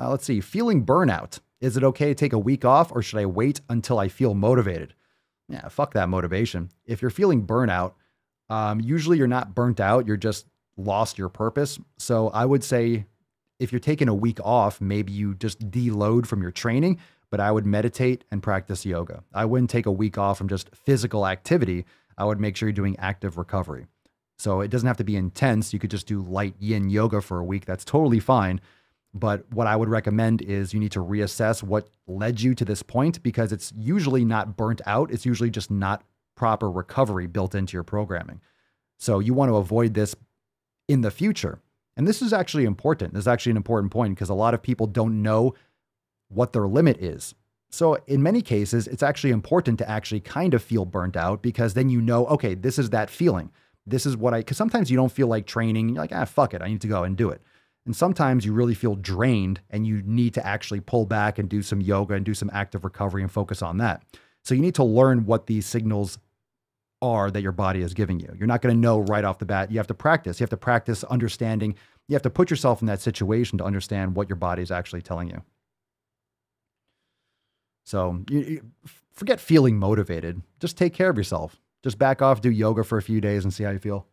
Uh, let's see, feeling burnout. Is it okay to take a week off or should I wait until I feel motivated? Yeah, fuck that motivation. If you're feeling burnout, um, usually you're not burnt out, you're just lost your purpose. So I would say if you're taking a week off, maybe you just deload from your training, but I would meditate and practice yoga. I wouldn't take a week off from just physical activity. I would make sure you're doing active recovery. So it doesn't have to be intense. You could just do light yin yoga for a week. That's totally fine. But what I would recommend is you need to reassess what led you to this point because it's usually not burnt out. It's usually just not proper recovery built into your programming. So you want to avoid this in the future. And this is actually important. This is actually an important point because a lot of people don't know what their limit is. So in many cases, it's actually important to actually kind of feel burnt out because then you know, okay, this is that feeling. This is what I, because sometimes you don't feel like training. You're like, ah, fuck it. I need to go and do it. And sometimes you really feel drained and you need to actually pull back and do some yoga and do some active recovery and focus on that. So you need to learn what these signals are that your body is giving you. You're not going to know right off the bat. You have to practice. You have to practice understanding. You have to put yourself in that situation to understand what your body is actually telling you. So you, you, forget feeling motivated. Just take care of yourself. Just back off, do yoga for a few days and see how you feel.